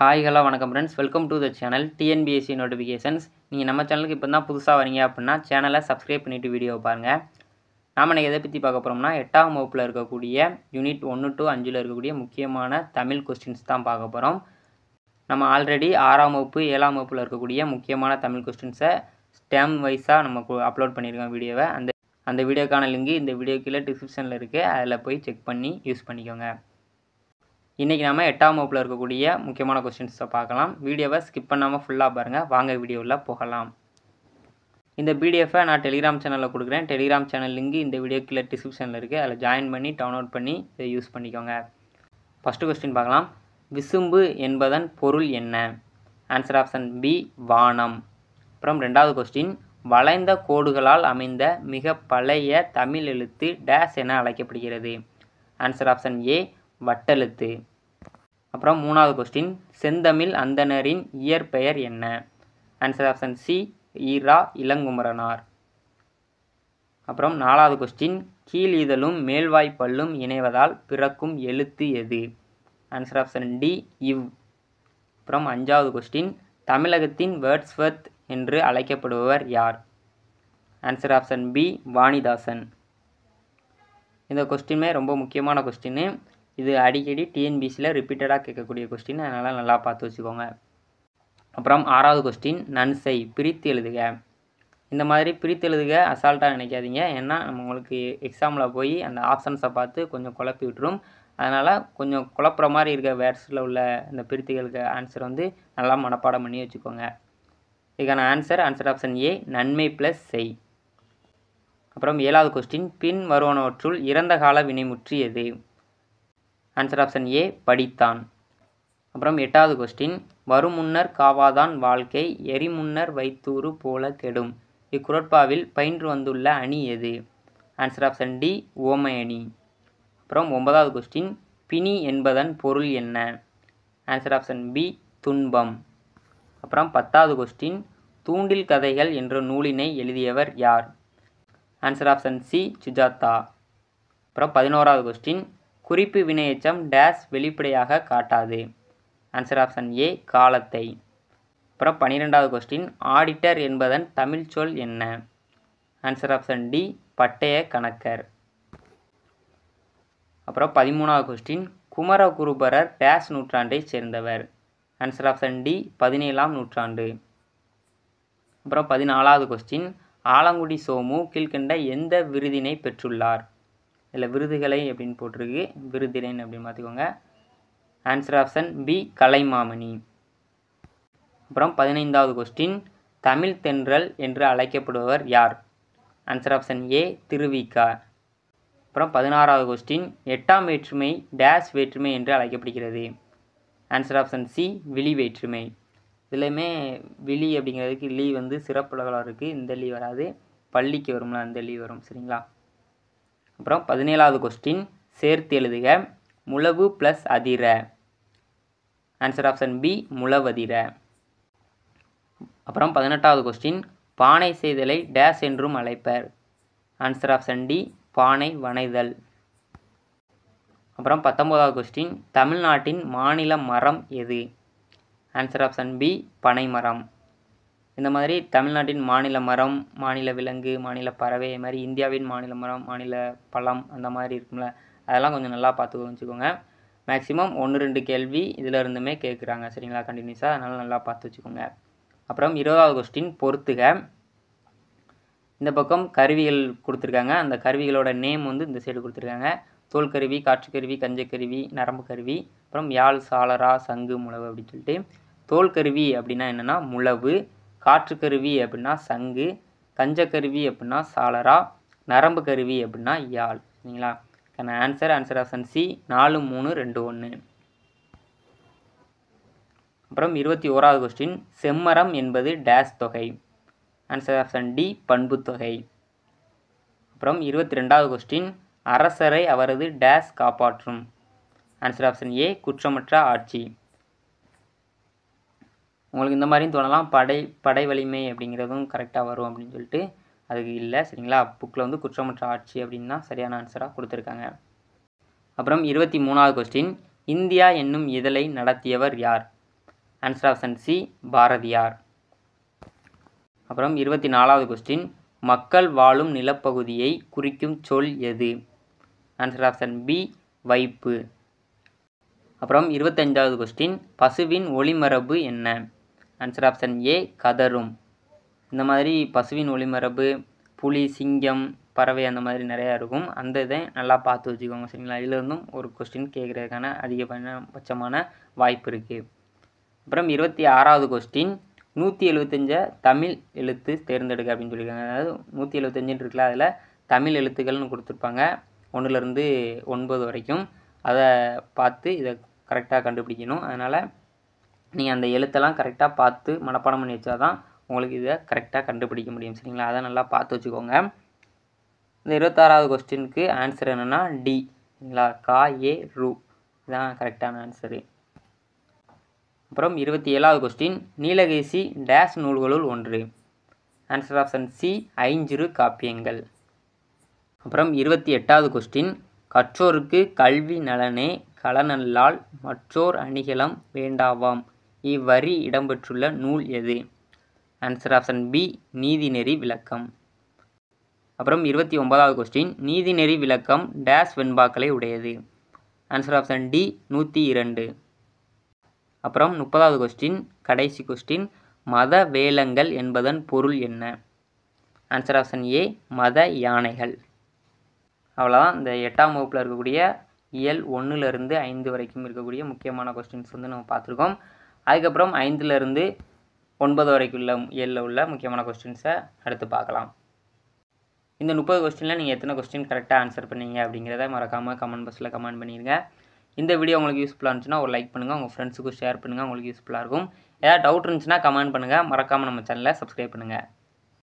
hi hello வணக்கம் friends welcome to the channel TNPSC notifications நீங்கள் நம்ம சேனலுக்கு இப்போ தான் புதுசாக வரீங்க அப்படின்னா சேனலை சப்ஸ்கிரைப் பண்ணிவிட்டு வீடியோ பாருங்கள் நாம் இன்றைக்கி எதை பற்றி பார்க்க போகிறோம்னா எட்டாம் வகுப்பில் இருக்கக்கூடிய யூனிட் ஒன்று டு அஞ்சில் இருக்கக்கூடிய முக்கியமான தமிழ் கொஸ்டின்ஸ் தான் பார்க்க போகிறோம் நம்ம ஆல்ரெடி ஆறாம் வகுப்பு ஏழாம் வகுப்பில் இருக்கக்கூடிய முக்கியமான தமிழ் கொஸ்டின்ஸை ஸ்டேம் வைஸாக நம்ம அப்லோட் பண்ணியிருக்கோம் வீடியோவை அந்த அந்த வீடியோக்கான லிங்க் இந்த வீடியோ கீழே டிஸ்கிரிப்ஷனில் இருக்குது அதில் போய் செக் பண்ணி யூஸ் பண்ணிக்கோங்க இன்றைக்கி நம்ம எட்டாம் வகுப்பில் இருக்கக்கூடிய முக்கியமான கொஸ்டின்ஸை பார்க்கலாம் வீடியோவை ஸ்கிப் பண்ணாமல் ஃபுல்லாக பாருங்கள் வாங்க வீடியோவில் போகலாம் இந்த பிடிஎஃபை நான் டெலிகிராம் சேனலில் கொடுக்குறேன் டெலிகிராம் சேனல் லிங்க் இந்த வீடியோ கீழே டிஸ்கிரிப்ஷனில் இருக்குது அதில் ஜாயின் பண்ணி டவுன்லோட் பண்ணி இதை யூஸ் பண்ணிக்கோங்க ஃபஸ்ட்டு கொஸ்டின் பார்க்கலாம் விசும்பு என்பதன் பொருள் என்ன ஆன்சர் ஆப்ஷன் பி வானம் அப்புறம் ரெண்டாவது கொஸ்டின் வளைந்த கோடுகளால் அமைந்த மிக பழைய தமிழ் எழுத்து டேஸ் என அழைக்கப்படுகிறது ஆன்சர் ஆப்ஷன் ஏ வட்டெழுத்து அப்புறம் மூணாவது கொஸ்டின் செந்தமிழ் அந்தனரின் இயற்பெயர் என்ன answer option C Ira Ilankumaranar அப்புறம் நாலாவது கொஸ்டின் கீழீதலும் மேல்வாய்ப்பல்லும் இணைவதால் பிறக்கும் எழுத்து எது ஆன்சர் ஆப்ஷன் டி இவ் அப்புறம் அஞ்சாவது கொஸ்டின் தமிழகத்தின் வேர்ட்ஸ்வர்த் என்று அழைக்கப்படுபவர் யார் ஆன்சர் ஆப்ஷன் பி வாணிதாசன் இந்த கொஸ்டினுமே ரொம்ப முக்கியமான கொஸ்டின்னு இது அடிக்கடி டிஎன்பிசியில் ரிப்பீட்டடாக கேட்கக்கூடிய கொஸ்டின் அதனால் நல்லா பார்த்து வச்சுக்கோங்க அப்புறம் ஆறாவது கொஸ்டின் நன்சை பிரித்து எழுதுக இந்த மாதிரி பிரித்து எழுதுக அசால்ட்டாக நினைக்காதீங்க ஏன்னா நம்ம உங்களுக்கு எக்ஸாமில் போய் அந்த ஆப்ஷன்ஸை பார்த்து கொஞ்சம் குழப்பி விட்டுரும் அதனால் கொஞ்சம் குழப்புற மாதிரி இருக்க வேர்ட்ஸில் உள்ள இந்த பிரித்துகளுக்கு ஆன்சர் வந்து நல்லா மனப்பாடம் பண்ணி வச்சுக்கோங்க இதுக்கான ஆன்சர் ஆன்சர் ஆப்ஷன் ஏ நன்மை ப்ளஸ் செய் அப்புறம் ஏழாவது கொஸ்டின் பின் வருவனவற்றுள் இறந்த கால வினைமுற்றி எது ஆன்சர் ஆப்ஷன் ஏ படித்தான் அப்புறம் எட்டாவது கொஸ்டின் வருமுன்னர் காவாதான் வாழ்க்கை எரிமுன்னர் வைத்தூறு போல கெடும் இக்குரட்பாவில் பயின்று வந்துள்ள அணி எது ஆன்சர் ஆப்ஷன் டி ஓமை அணி அப்புறம் ஒன்பதாவது கொஸ்டின் பிணி என்பதன் பொருள் என்ன ஆன்சர் ஆப்ஷன் பி துன்பம் அப்புறம் பத்தாவது கொஸ்டின் தூண்டில் கதைகள் என்ற நூலினை எழுதியவர் யார் ஆன்சர் ஆப்ஷன் சி சுஜாதா அப்புறம் பதினோராவது கொஸ்டின் குறிப்பு வினையச்சம் டேஸ் வெளிப்படையாக காட்டாது ஆன்சர் ஆப்ஷன் ஏ காலத்தை அப்புறம் பன்னிரெண்டாவது கொஸ்டின் ஆடிட்டர் என்பதன் தமிழ் சொல் என்ன ஆன்சர் ஆப்ஷன் டி பட்டய கணக்கர் அப்புறம் பதிமூணாவது கொஸ்டின் குமரகுருபரர் டேஸ் நூற்றாண்டை சேர்ந்தவர் ஆன்சர் ஆப்ஷன் டி பதினேழாம் நூற்றாண்டு அப்புறம் பதினாலாவது கொஸ்டின் ஆலங்குடி சோமு கீழ்கண்ட எந்த விருதினை பெற்றுள்ளார் இல்லை விருதுகளை அப்படின்னு போட்டிருக்கு விருதிரன் அப்படின்னு பார்த்துக்கோங்க ஆன்சர் ஆப்ஷன் பி கலைமாமணி அப்புறம் பதினைந்தாவது கொஸ்டின் தமிழ் தென்றல் என்று அழைக்கப்படுபவர் யார் ஆன்சர் ஆப்ஷன் ஏ திருவிகா அப்புறம் பதினாறாவது கொஸ்டின் எட்டாம் வேற்றுமை டேஷ் வேற்றுமை என்று அழைக்கப்படுகிறது ஆன்சர் ஆப்ஷன் சி விழி வேற்றுமை இதுலேயுமே விழி அப்படிங்கிறதுக்கு லீ வந்து சிறப்புலகளாக இருக்குது இந்த லீ வராது பள்ளிக்கு வரும்ல அந்த லீ வரும் சரிங்களா அப்புறம் பதினேழாவது கொஸ்டின் சேர்த்து எழுதுக முழவு ப்ளஸ் அதிர ஆன்சர் ஆப்ஷன் பி முளவதிர அப்புறம் பதினெட்டாவது கொஸ்டின் பானை செய்தலை டேஷ் என்றும் அழைப்பர் ஆன்சர் ஆப்ஷன் டி பானை வனைதல் அப்புறம் பத்தொம்போதாவது கொஸ்டின் தமிழ்நாட்டின் மாநில மரம் எது ஆன்சர் ஆப்ஷன் பி பனைமரம் இந்த மாதிரி தமிழ்நாட்டின் மாநில மரம் மாநில விலங்கு மாநில பறவை இது மாதிரி இந்தியாவின் மாநில மரம் மாநில பழம் அந்த மாதிரி இருக்கும்ல அதெல்லாம் கொஞ்சம் நல்லா பார்த்து வச்சுக்கோங்க மேக்ஸிமம் ஒன்று ரெண்டு கேள்வி இதில் இருந்துமே கேட்குறாங்க சரிங்களா கண்டினியூஸாக அதனால் நல்லா பார்த்து வச்சுக்கோங்க அப்புறம் இருபதாவது கொஸ்டின் பொறுத்துக இந்த பக்கம் கருவிகள் கொடுத்துருக்காங்க அந்த கருவிகளோட நேம் வந்து இந்த சைடு கொடுத்துருக்காங்க தோல் கருவி காற்றுக்கருவி கஞ்சக்கருவி நரம்பு கருவி அப்புறம் யாழ் சாலரா சங்கு முழவு அப்படின்னு சொல்லிட்டு தோல் கருவி அப்படின்னா என்னென்னா முழவு காற்றுக்கருவி அப்படின்னா சங்கு கருவி அப்படின்னா சாலரா நரம்பு கருவி அப்படின்னா யாழ் சரிங்களா கன் ஆன்சர் ஆன்சர் ஆப்ஷன் சி நாலு மூணு ரெண்டு ஒன்று அப்புறம் இருபத்தி ஓராவது கொஸ்டின் செம்மரம் என்பது டேஸ் தொகை ஆன்சர் ஆப்ஷன் டி பண்பு தொகை அப்புறம் இருபத்தி ரெண்டாவது கொஸ்டின் அரசரை அவரது டேஸ் காப்பாற்றும் ஆன்சர் ஆப்ஷன் ஏ குற்றமற்ற ஆட்சி உங்களுக்கு இந்த மாதிரியும் தோணலாம் படை படை வலிமை அப்படிங்கிறதும் கரெக்டாக வரும் அப்படின்னு சொல்லிட்டு அதுக்கு இல்லை சரிங்களா புக்கில் வந்து குற்றமற்ற ஆட்சி அப்படின்னு தான் சரியான ஆன்சராக கொடுத்துருக்காங்க அப்புறம் இருபத்தி மூணாவது கொஸ்டின் இந்தியா என்னும் இதழை நடத்தியவர் யார் ஆன்சர் ஆப்ஷன் சி பாரதியார் அப்புறம் இருபத்தி நாலாவது கொஸ்டின் மக்கள் வாழும் நிலப்பகுதியை குறிக்கும் சொல் எது ஆன்சர் ஆப்ஷன் பி வைப்பு அப்புறம் இருபத்தஞ்சாவது கொஸ்டின் பசுவின் ஒளிமரபு என்ன ஆன்சர் ஆப்ஷன் ஏ கதரும் இந்த மாதிரி பசுவின் ஒளிமரபு புலி சிங்கம் பறவை அந்த மாதிரி நிறையா இருக்கும் அந்த இதை நல்லா பார்த்து வச்சுக்கோங்க சரிங்களா இதுலேருந்தும் ஒரு கொஸ்டின் கேட்குறதுக்கான அதிகபட்சமான வாய்ப்பு இருக்குது அப்புறம் இருபத்தி ஆறாவது கொஸ்டின் நூற்றி எழுபத்தஞ்சை தமிழ் எழுத்து தேர்ந்தெடுக்க அப்படின்னு சொல்லியிருக்காங்க அதாவது நூற்றி எழுபத்தஞ்சுன்னு இருக்குல்ல அதில் தமிழ் எழுத்துக்கள்னு கொடுத்துருப்பாங்க ஒன்றுலேருந்து ஒன்பது வரைக்கும் அதை பார்த்து இதை கரெக்டாக கண்டுபிடிக்கணும் அதனால் நீங்கள் அந்த எழுத்தெல்லாம் கரெக்டாக பார்த்து மனப்பாடம் பண்ணி வச்சா தான் உங்களுக்கு இதை கரெக்டாக கண்டுபிடிக்க முடியும் சரிங்களா அதை நல்லா பார்த்து வச்சுக்கோங்க இந்த இருபத்தாறாவது கொஸ்டினுக்கு ஆன்சர் என்னென்னா டி சரிங்களா கா ஏ ரூ இதுதான் கரெக்டான ஆன்சரு அப்புறம் இருபத்தி ஏழாவது கொஸ்டின் நீலகேசி டேஷ் நூல்களுள் ஒன்று ஆன்சர் ஆப்ஷன் சி ஐஞ்சிறு காப்பியங்கள் அப்புறம் இருபத்தி எட்டாவது கொஸ்டின் கற்றோருக்கு கல்வி நலனே கலனல்லால் மற்றோர் அணிகலம் வேண்டாவாம் இவ்வரி இடம்பெற்றுள்ள நூல் எது ஆன்சர் ஆப்ஷன் பி நீதிநெறி விளக்கம் அப்புறம் இருபத்தி ஒன்பதாவது கொஸ்டின் நீதிநெறி விளக்கம் டேஷ் வெண்பாக்களை உடையது ஆன்சர் ஆப்ஷன் டி நூற்றி இரண்டு அப்புறம் முப்பதாவது கொஸ்டின் கடைசி கொஸ்டின் மத வேலங்கள் என்பதன் பொருள் என்ன ஆன்சர் ஆப்ஷன் ஏ மத யானைகள் அவ்வளோதான் இந்த எட்டாம் வகுப்பில் இருக்கக்கூடிய இயல் ஒன்றுலேருந்து ஐந்து வரைக்கும் இருக்கக்கூடிய முக்கியமான கொஸ்டின்ஸ் வந்து நம்ம பார்த்துருக்கோம் அதுக்கப்புறம் ஐந்துலேருந்து ஒன்பது வரைக்குள்ள ஏழில் உள்ள முக்கியமான கொஸ்டின்ஸை அடுத்து பார்க்கலாம் இந்த முப்பது கொஸ்டினில் நீங்கள் எத்தனை கொஸ்டின் கரெக்டாக ஆன்சர் பண்ணீங்க அப்படிங்கிறத மறக்காமல் கமெண்ட் பாக்ஸில் கமெண்ட் பண்ணிடுங்க இந்த வீடியோ உங்களுக்கு யூஸ்ஃபுல்லாக இருந்துச்சுன்னா ஒரு லைக் பண்ணுங்கள் உங்கள் ஃப்ரெண்ட்ஸுக்கும் ஷேர் பண்ணுங்கள் உங்களுக்கு யூஸ்ஃபுல்லாக இருக்கும் ஏதாவது டவுட் இருந்துச்சுன்னா கமெண்ட் பண்ணுங்கள் மறக்காமல் நம்ம சேனலை சப்ஸ்கிரைப் பண்ணுங்கள்